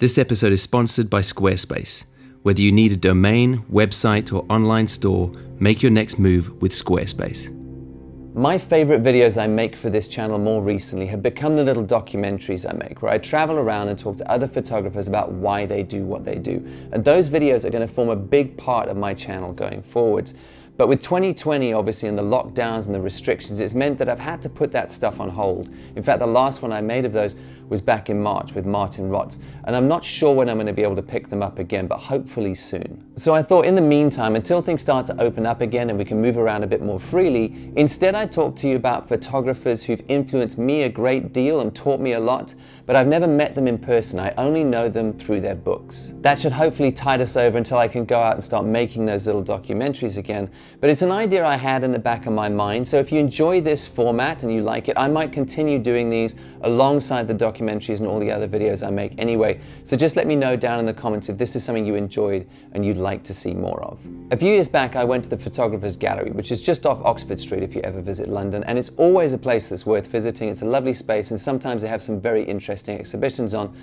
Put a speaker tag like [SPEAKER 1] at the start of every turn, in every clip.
[SPEAKER 1] This episode is sponsored by Squarespace. Whether you need a domain, website, or online store, make your next move with Squarespace. My favorite videos I make for this channel more recently have become the little documentaries I make where I travel around and talk to other photographers about why they do what they do. And those videos are going to form a big part of my channel going forwards. But with 2020, obviously, and the lockdowns and the restrictions, it's meant that I've had to put that stuff on hold. In fact, the last one I made of those was back in March with Martin Rotz, and I'm not sure when I'm going to be able to pick them up again, but hopefully soon. So I thought in the meantime, until things start to open up again and we can move around a bit more freely, instead I talk to you about photographers who've influenced me a great deal and taught me a lot, but I've never met them in person. I only know them through their books. That should hopefully tide us over until I can go out and start making those little documentaries again, but it's an idea I had in the back of my mind, so if you enjoy this format and you like it, I might continue doing these alongside the documentary documentaries and all the other videos I make anyway. So just let me know down in the comments if this is something you enjoyed and you'd like to see more of. A few years back, I went to the Photographer's Gallery, which is just off Oxford Street if you ever visit London, and it's always a place that's worth visiting. It's a lovely space, and sometimes they have some very interesting exhibitions on.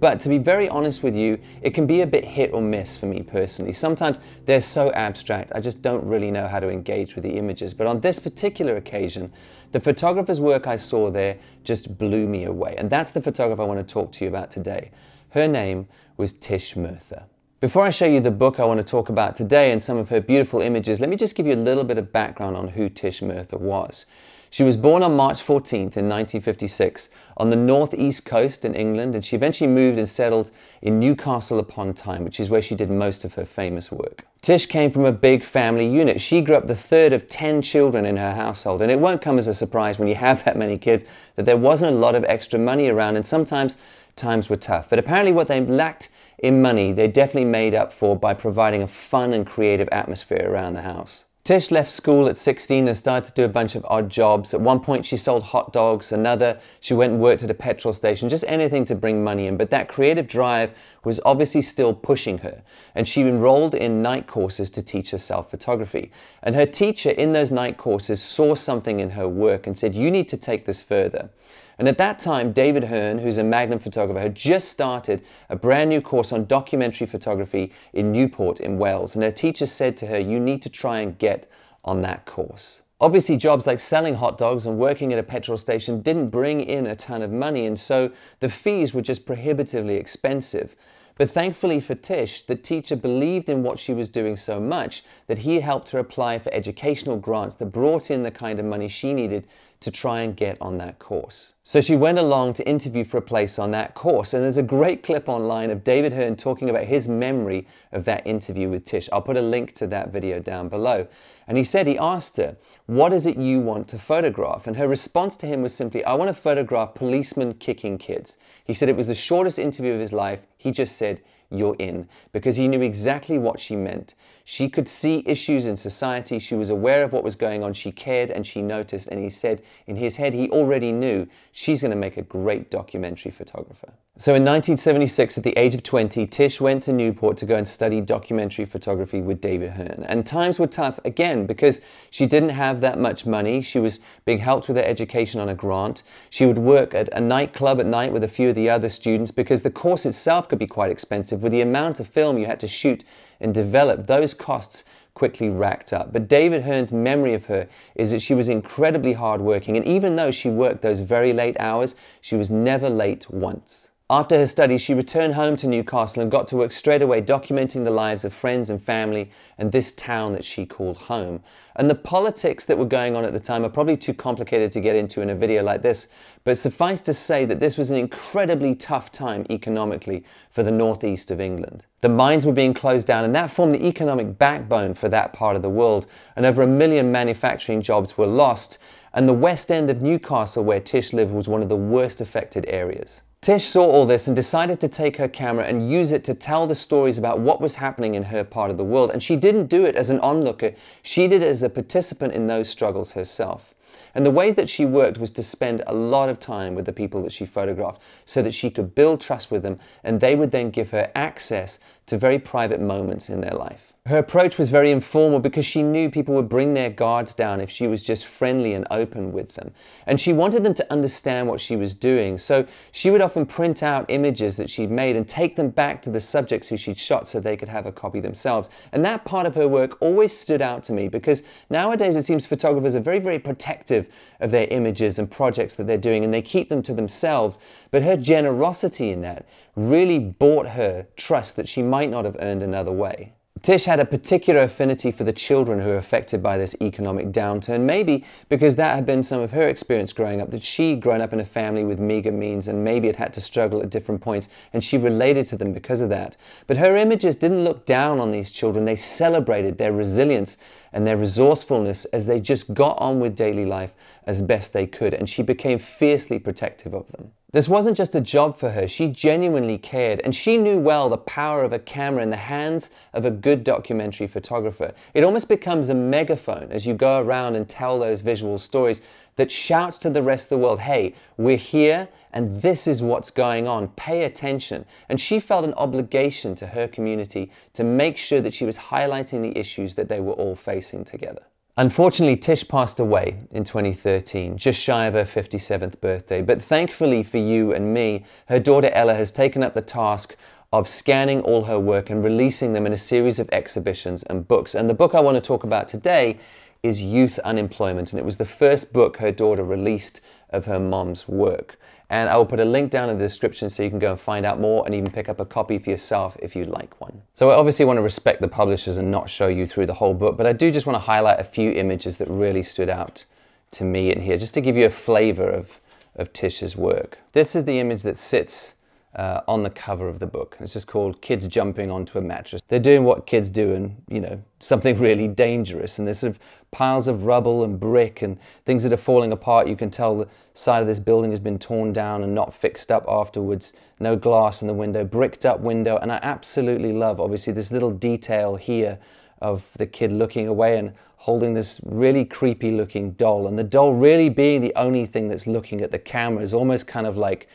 [SPEAKER 1] But to be very honest with you, it can be a bit hit or miss for me personally. Sometimes they're so abstract, I just don't really know how to engage with the images. But on this particular occasion, the photographer's work I saw there just blew me away. And that's the the photographer I want to talk to you about today. Her name was Tish Murtha. Before I show you the book I want to talk about today and some of her beautiful images, let me just give you a little bit of background on who Tish Murtha was. She was born on March 14th in 1956 on the northeast coast in England, and she eventually moved and settled in Newcastle upon Tyne, which is where she did most of her famous work. Tish came from a big family unit. She grew up the third of 10 children in her household, and it won't come as a surprise when you have that many kids that there wasn't a lot of extra money around, and sometimes times were tough. But apparently, what they lacked in money, they definitely made up for by providing a fun and creative atmosphere around the house. Tish left school at 16 and started to do a bunch of odd jobs. At one point, she sold hot dogs. Another, she went and worked at a petrol station, just anything to bring money in. But that creative drive was obviously still pushing her, and she enrolled in night courses to teach herself photography. And her teacher in those night courses saw something in her work and said, You need to take this further. And at that time, David Hearn, who's a Magnum photographer, had just started a brand new course on documentary photography in Newport in Wales. And her teacher said to her, You need to try and get on that course. Obviously, jobs like selling hot dogs and working at a petrol station didn't bring in a ton of money, and so the fees were just prohibitively expensive. But thankfully for Tish, the teacher believed in what she was doing so much that he helped her apply for educational grants that brought in the kind of money she needed to try and get on that course. So she went along to interview for a place on that course, and there's a great clip online of David Hearn talking about his memory of that interview with Tish. I'll put a link to that video down below. And he said he asked her, What is it you want to photograph? And her response to him was simply, I want to photograph policemen kicking kids. He said it was the shortest interview of his life. He just said, You're in, because he knew exactly what she meant. She could see issues in society. She was aware of what was going on. She cared and she noticed. And he said in his head, he already knew she's going to make a great documentary photographer. So in 1976, at the age of 20, Tish went to Newport to go and study documentary photography with David Hearn. And times were tough again because she didn't have that much money. She was being helped with her education on a grant. She would work at a nightclub at night with a few of the other students because the course itself could be quite expensive. With the amount of film you had to shoot and develop, those costs quickly racked up. But David Hearn's memory of her is that she was incredibly hardworking. And even though she worked those very late hours, she was never late once. After her studies, she returned home to Newcastle and got to work straight away documenting the lives of friends and family and this town that she called home. And the politics that were going on at the time are probably too complicated to get into in a video like this, but suffice to say that this was an incredibly tough time economically for the northeast of England. The mines were being closed down and that formed the economic backbone for that part of the world, and over a million manufacturing jobs were lost, and the west end of Newcastle where Tish lived was one of the worst affected areas. Tish saw all this and decided to take her camera and use it to tell the stories about what was happening in her part of the world. And she didn't do it as an onlooker, she did it as a participant in those struggles herself. And the way that she worked was to spend a lot of time with the people that she photographed so that she could build trust with them and they would then give her access to very private moments in their life. Her approach was very informal because she knew people would bring their guards down if she was just friendly and open with them. And she wanted them to understand what she was doing. So she would often print out images that she'd made and take them back to the subjects who she'd shot so they could have a copy themselves. And that part of her work always stood out to me because nowadays it seems photographers are very, very protective of their images and projects that they're doing and they keep them to themselves. But her generosity in that really bought her trust that she might not have earned another way. Tish had a particular affinity for the children who were affected by this economic downturn, maybe because that had been some of her experience growing up, that she'd grown up in a family with meager means and maybe had had to struggle at different points, and she related to them because of that. But her images didn't look down on these children, they celebrated their resilience and their resourcefulness as they just got on with daily life as best they could, and she became fiercely protective of them. This wasn't just a job for her, she genuinely cared, and she knew well the power of a camera in the hands of a good documentary photographer. It almost becomes a megaphone as you go around and tell those visual stories that shouts to the rest of the world, hey, we're here and this is what's going on. Pay attention. And she felt an obligation to her community to make sure that she was highlighting the issues that they were all facing together. Unfortunately, Tish passed away in 2013, just shy of her 57th birthday. But thankfully for you and me, her daughter Ella has taken up the task of scanning all her work and releasing them in a series of exhibitions and books. And the book I want to talk about today is youth unemployment. And it was the first book her daughter released of her mom's work. And I will put a link down in the description so you can go and find out more and even pick up a copy for yourself if you'd like one. So I obviously want to respect the publishers and not show you through the whole book, but I do just want to highlight a few images that really stood out to me in here, just to give you a flavor of, of Tish's work. This is the image that sits uh, on the cover of the book. it's just called Kids Jumping Onto a Mattress. They're doing what kids do and, you know, something really dangerous. And there's sort of piles of rubble and brick and things that are falling apart. You can tell the side of this building has been torn down and not fixed up afterwards. No glass in the window, bricked up window. And I absolutely love, obviously, this little detail here of the kid looking away and holding this really creepy looking doll. And the doll really being the only thing that's looking at the camera is almost kind of like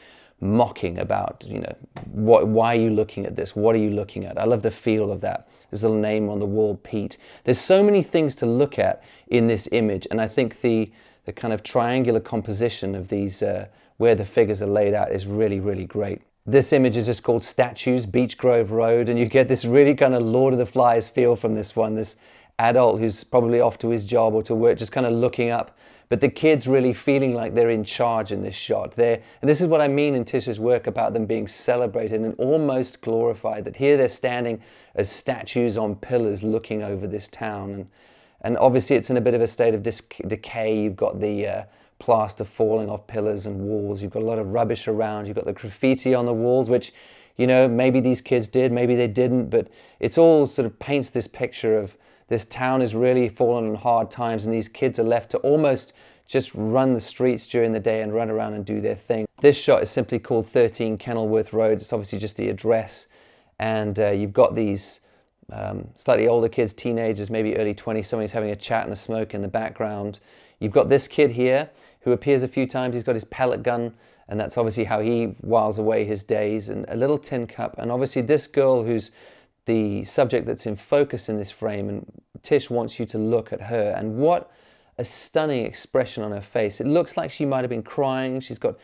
[SPEAKER 1] mocking about, you know, what, why are you looking at this? What are you looking at? I love the feel of that. There's a little name on the wall, Pete. There's so many things to look at in this image, and I think the, the kind of triangular composition of these, uh, where the figures are laid out, is really, really great. This image is just called Statues, Beech Grove Road, and you get this really kind of Lord of the Flies feel from this one, this adult who's probably off to his job or to work, just kind of looking up. But the kids really feeling like they're in charge in this shot. They're, and this is what I mean in Tish's work about them being celebrated and almost glorified, that here they're standing as statues on pillars looking over this town. And, and obviously it's in a bit of a state of decay. You've got the uh, plaster falling off pillars and walls. You've got a lot of rubbish around. You've got the graffiti on the walls, which, you know, maybe these kids did, maybe they didn't, but it's all sort of paints this picture of, this town has really fallen on hard times and these kids are left to almost just run the streets during the day and run around and do their thing. This shot is simply called 13 Kenilworth Road. It's obviously just the address. And uh, you've got these um, slightly older kids, teenagers, maybe early 20s, somebody's having a chat and a smoke in the background. You've got this kid here who appears a few times. He's got his pellet gun, and that's obviously how he whiles away his days, and a little tin cup. And obviously this girl who's the subject that's in focus in this frame, and Tish wants you to look at her. And what a stunning expression on her face. It looks like she might have been crying. She's got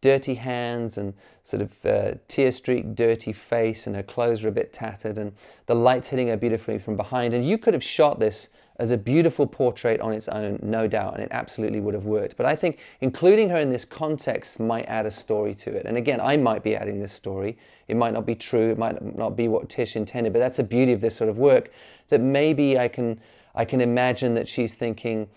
[SPEAKER 1] dirty hands and sort of uh, tear-streaked, dirty face, and her clothes are a bit tattered, and the light's hitting her beautifully from behind. And you could have shot this as a beautiful portrait on its own, no doubt, and it absolutely would have worked. But I think including her in this context might add a story to it. And again, I might be adding this story. It might not be true, it might not be what Tish intended, but that's the beauty of this sort of work that maybe I can, I can imagine that she's thinking,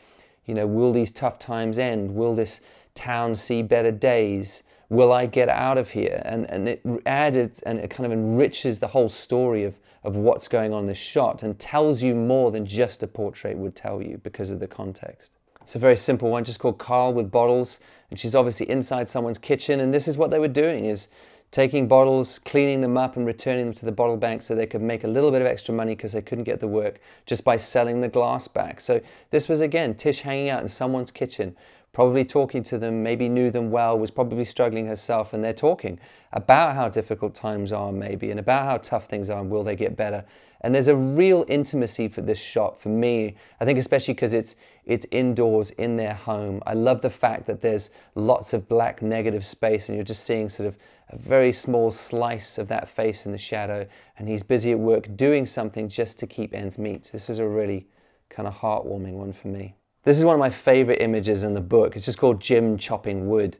[SPEAKER 1] you know, will these tough times end? Will this town see better days? Will I get out of here? And, and it adds and it kind of enriches the whole story of of what's going on in this shot and tells you more than just a portrait would tell you because of the context. It's a very simple one, just called Carl with bottles. And she's obviously inside someone's kitchen. And this is what they were doing is taking bottles, cleaning them up and returning them to the bottle bank so they could make a little bit of extra money because they couldn't get the work just by selling the glass back. So this was again, Tish hanging out in someone's kitchen, probably talking to them, maybe knew them well, was probably struggling herself, and they're talking about how difficult times are, maybe, and about how tough things are, and will they get better. And there's a real intimacy for this shot for me. I think especially because it's it's indoors in their home. I love the fact that there's lots of black negative space, and you're just seeing sort of a very small slice of that face in the shadow. And he's busy at work doing something just to keep ends meet. This is a really kind of heartwarming one for me. This is one of my favorite images in the book. It's just called Jim chopping wood.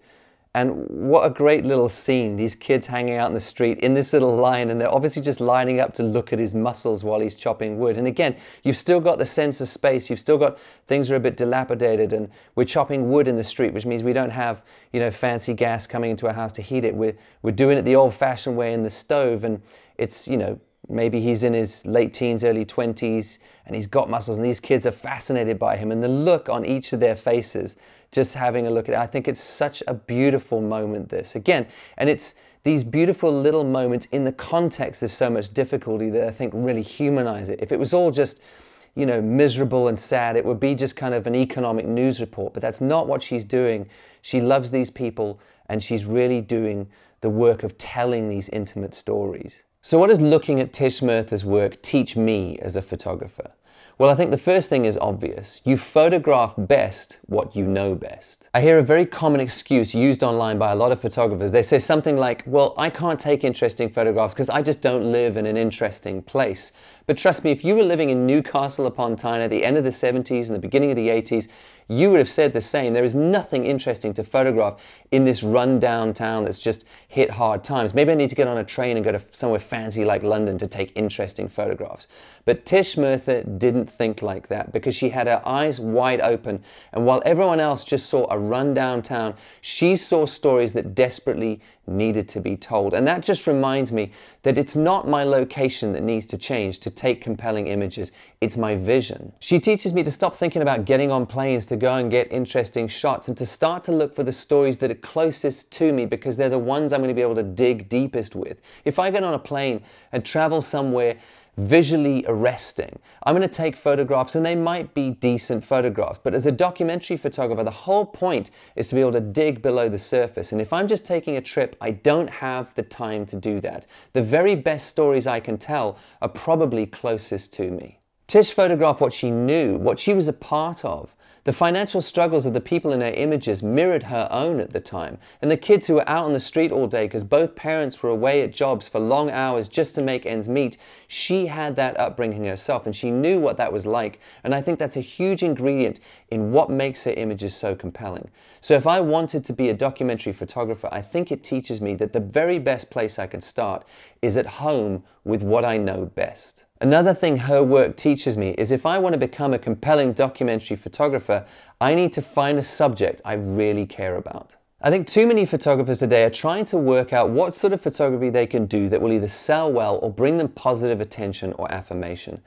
[SPEAKER 1] And what a great little scene. These kids hanging out in the street in this little line, and they're obviously just lining up to look at his muscles while he's chopping wood. And again, you've still got the sense of space. You've still got things are a bit dilapidated, and we're chopping wood in the street, which means we don't have, you know, fancy gas coming into our house to heat it. We're, we're doing it the old fashioned way in the stove, and it's, you know, maybe he's in his late teens, early 20s, and he's got muscles, and these kids are fascinated by him. And the look on each of their faces, just having a look at it, I think it's such a beautiful moment, this. Again, and it's these beautiful little moments in the context of so much difficulty that I think really humanize it. If it was all just, you know, miserable and sad, it would be just kind of an economic news report, but that's not what she's doing. She loves these people, and she's really doing the work of telling these intimate stories. So what does looking at Tish Murtha's work teach me as a photographer? Well, I think the first thing is obvious. You photograph best what you know best. I hear a very common excuse used online by a lot of photographers. They say something like, well, I can't take interesting photographs because I just don't live in an interesting place. But trust me, if you were living in Newcastle upon Tyne at the end of the 70s and the beginning of the 80s, you would have said the same. There is nothing interesting to photograph in this run-down town that's just hit hard times. Maybe I need to get on a train and go to somewhere fancy like London to take interesting photographs. But Tish Murtha didn't think like that because she had her eyes wide open. And while everyone else just saw a run-down town, she saw stories that desperately needed to be told. And that just reminds me that it's not my location that needs to change to take compelling images. It's my vision. She teaches me to stop thinking about getting on planes to go and get interesting shots and to start to look for the stories that are closest to me because they're the ones I'm going to be able to dig deepest with. If I get on a plane and travel somewhere visually arresting. I'm going to take photographs and they might be decent photographs, but as a documentary photographer, the whole point is to be able to dig below the surface. And if I'm just taking a trip, I don't have the time to do that. The very best stories I can tell are probably closest to me. Tish photographed what she knew, what she was a part of, the financial struggles of the people in her images mirrored her own at the time, and the kids who were out on the street all day because both parents were away at jobs for long hours just to make ends meet, she had that upbringing herself and she knew what that was like. And I think that's a huge ingredient in what makes her images so compelling. So if I wanted to be a documentary photographer, I think it teaches me that the very best place I can start is at home with what I know best. Another thing her work teaches me is if I want to become a compelling documentary photographer, I need to find a subject I really care about. I think too many photographers today are trying to work out what sort of photography they can do that will either sell well or bring them positive attention or affirmation.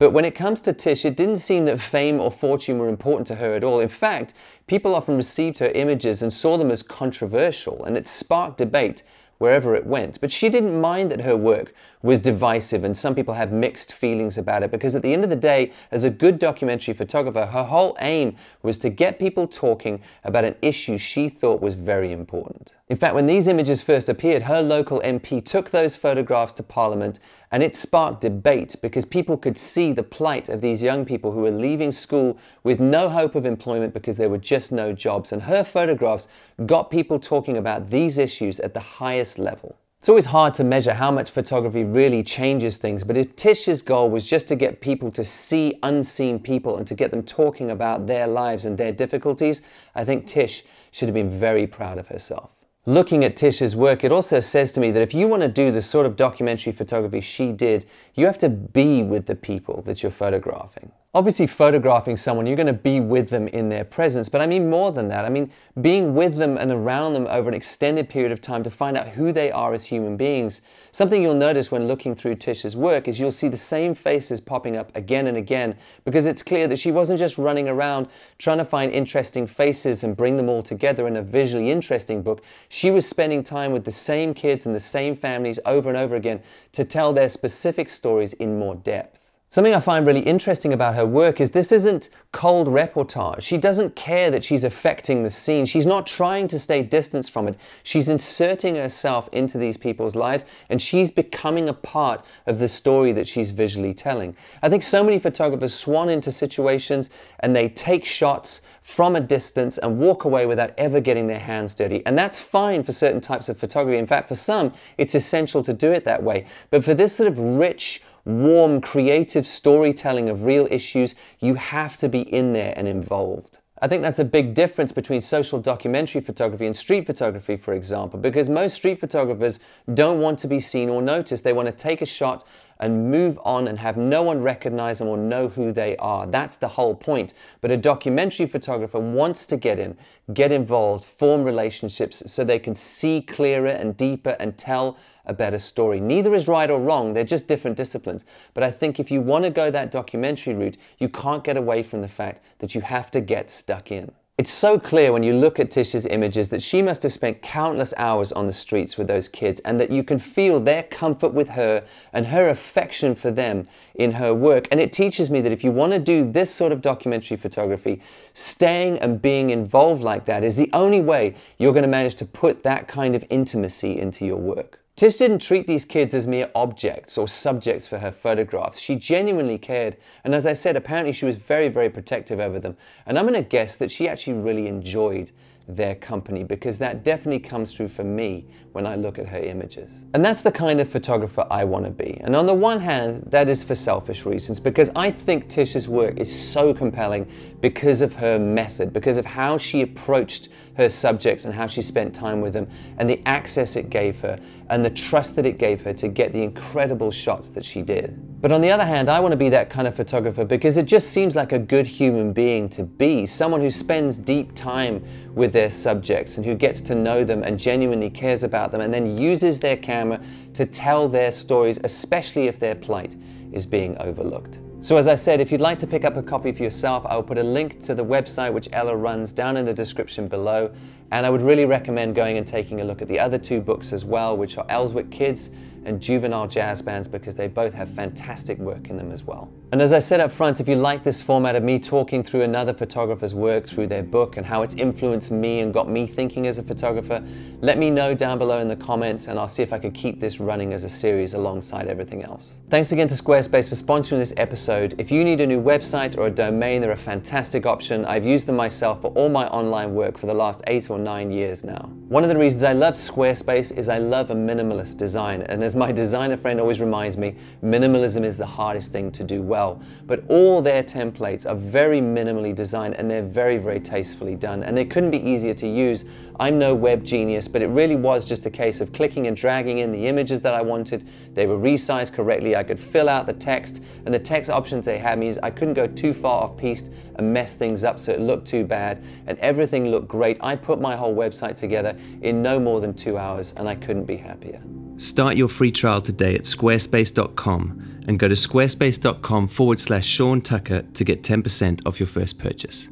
[SPEAKER 1] But when it comes to Tish, it didn't seem that fame or fortune were important to her at all. In fact, people often received her images and saw them as controversial, and it sparked debate wherever it went. But she didn't mind that her work was divisive, and some people had mixed feelings about it because, at the end of the day, as a good documentary photographer, her whole aim was to get people talking about an issue she thought was very important. In fact, when these images first appeared, her local MP took those photographs to Parliament and it sparked debate because people could see the plight of these young people who were leaving school with no hope of employment because there were just no jobs. And her photographs got people talking about these issues at the highest this level. It's always hard to measure how much photography really changes things, but if Tish's goal was just to get people to see unseen people and to get them talking about their lives and their difficulties, I think Tish should have been very proud of herself. Looking at Tish's work, it also says to me that if you want to do the sort of documentary photography she did, you have to be with the people that you're photographing. Obviously, photographing someone, you're going to be with them in their presence, but I mean more than that. I mean being with them and around them over an extended period of time to find out who they are as human beings. Something you'll notice when looking through Tish's work is you'll see the same faces popping up again and again because it's clear that she wasn't just running around trying to find interesting faces and bring them all together in a visually interesting book. She was spending time with the same kids and the same families over and over again to tell their specific stories in more depth. Something I find really interesting about her work is this isn't cold reportage. She doesn't care that she's affecting the scene. She's not trying to stay distanced from it. She's inserting herself into these people's lives and she's becoming a part of the story that she's visually telling. I think so many photographers swan into situations and they take shots from a distance and walk away without ever getting their hands dirty. And that's fine for certain types of photography. In fact, for some, it's essential to do it that way. But for this sort of rich, warm, creative storytelling of real issues, you have to be in there and involved. I think that's a big difference between social documentary photography and street photography, for example, because most street photographers don't want to be seen or noticed. They want to take a shot and move on and have no one recognize them or know who they are. That's the whole point. But a documentary photographer wants to get in, get involved, form relationships so they can see clearer and deeper and tell a better story. Neither is right or wrong, they're just different disciplines. But I think if you want to go that documentary route, you can't get away from the fact that you have to get stuck in. It's so clear when you look at Tish's images that she must have spent countless hours on the streets with those kids and that you can feel their comfort with her and her affection for them in her work. And it teaches me that if you want to do this sort of documentary photography, staying and being involved like that is the only way you're going to manage to put that kind of intimacy into your work. Tish didn't treat these kids as mere objects or subjects for her photographs. She genuinely cared, and as I said, apparently she was very, very protective over them, and I'm gonna guess that she actually really enjoyed their company because that definitely comes through for me when I look at her images. And that's the kind of photographer I want to be. And on the one hand, that is for selfish reasons because I think Tish's work is so compelling because of her method, because of how she approached her subjects and how she spent time with them and the access it gave her and the trust that it gave her to get the incredible shots that she did. But on the other hand, I want to be that kind of photographer because it just seems like a good human being to be, someone who spends deep time with their subjects and who gets to know them and genuinely cares about them and then uses their camera to tell their stories, especially if their plight is being overlooked. So as I said, if you'd like to pick up a copy for yourself, I'll put a link to the website which Ella runs down in the description below. And I would really recommend going and taking a look at the other two books as well, which are Ellswick Kids and juvenile jazz bands because they both have fantastic work in them as well. And as I said up front, if you like this format of me talking through another photographer's work through their book and how it's influenced me and got me thinking as a photographer, let me know down below in the comments and I'll see if I can keep this running as a series alongside everything else. Thanks again to Squarespace for sponsoring this episode. If you need a new website or a domain, they're a fantastic option. I've used them myself for all my online work for the last eight or nine years now. One of the reasons I love Squarespace is I love a minimalist design and as my designer friend always reminds me, minimalism is the hardest thing to do well. But all their templates are very minimally designed and they're very, very tastefully done. And they couldn't be easier to use. I'm no web genius, but it really was just a case of clicking and dragging in the images that I wanted. They were resized correctly. I could fill out the text and the text options they had means I couldn't go too far off-piste and messed things up so it looked too bad and everything looked great. I put my whole website together in no more than two hours and I couldn't be happier. Start your free trial today at squarespace.com and go to squarespace.com forward slash Sean Tucker to get 10% off your first purchase.